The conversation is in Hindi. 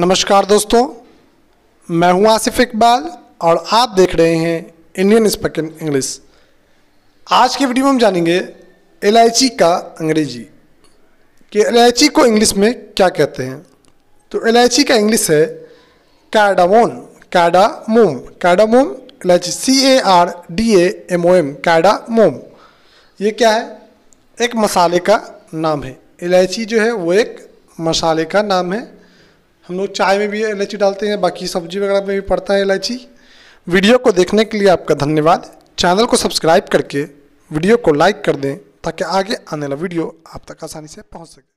नमस्कार दोस्तों मैं हूं आसिफ इकबाल और आप देख रहे हैं इंडियन स्पोकन इंग्लिश आज के वीडियो में हम जानेंगे इलायची का अंग्रेजी कि इलायची को इंग्लिश में क्या कहते हैं तो इलायची का इंग्लिश है कैडामोन कैडामोम कैडामोम इलायची C A R D A M O M cardamom ये क्या है एक मसाले का नाम है इलायची जो है वो एक मसाले का नाम है हम लोग चाय में भी इलायची डालते हैं बाकी सब्जी वगैरह में भी पड़ता है इलायची वीडियो को देखने के लिए आपका धन्यवाद चैनल को सब्सक्राइब करके वीडियो को लाइक कर दें ताकि आगे आने वाला वीडियो आप तक आसानी से पहुंच सके